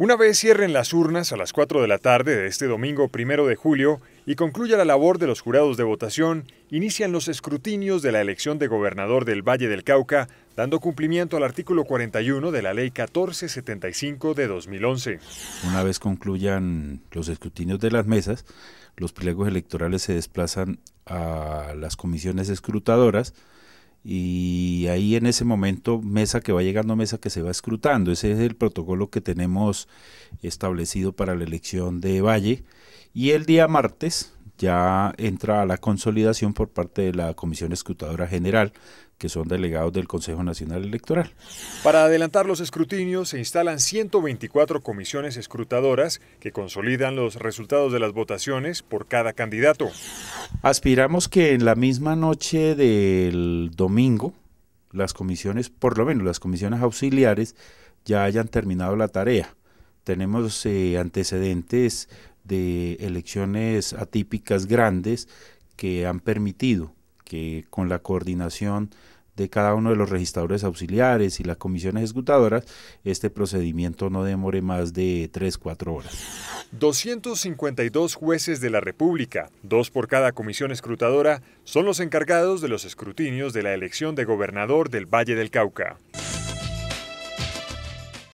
Una vez cierren las urnas a las 4 de la tarde de este domingo primero de julio y concluya la labor de los jurados de votación, inician los escrutinios de la elección de gobernador del Valle del Cauca, dando cumplimiento al artículo 41 de la Ley 1475 de 2011. Una vez concluyan los escrutinios de las mesas, los pliegos electorales se desplazan a las comisiones escrutadoras y ahí en ese momento mesa que va llegando, mesa que se va escrutando. Ese es el protocolo que tenemos establecido para la elección de Valle. Y el día martes ya entra la consolidación por parte de la Comisión Escrutadora General, que son delegados del Consejo Nacional Electoral. Para adelantar los escrutinios se instalan 124 comisiones escrutadoras que consolidan los resultados de las votaciones por cada candidato. Aspiramos que en la misma noche del domingo, las comisiones, por lo menos las comisiones auxiliares, ya hayan terminado la tarea. Tenemos eh, antecedentes de elecciones atípicas grandes que han permitido que con la coordinación de cada uno de los registradores auxiliares y las comisiones ejecutadoras, este procedimiento no demore más de 3-4 horas. 252 jueces de la República, dos por cada comisión escrutadora, son los encargados de los escrutinios de la elección de gobernador del Valle del Cauca.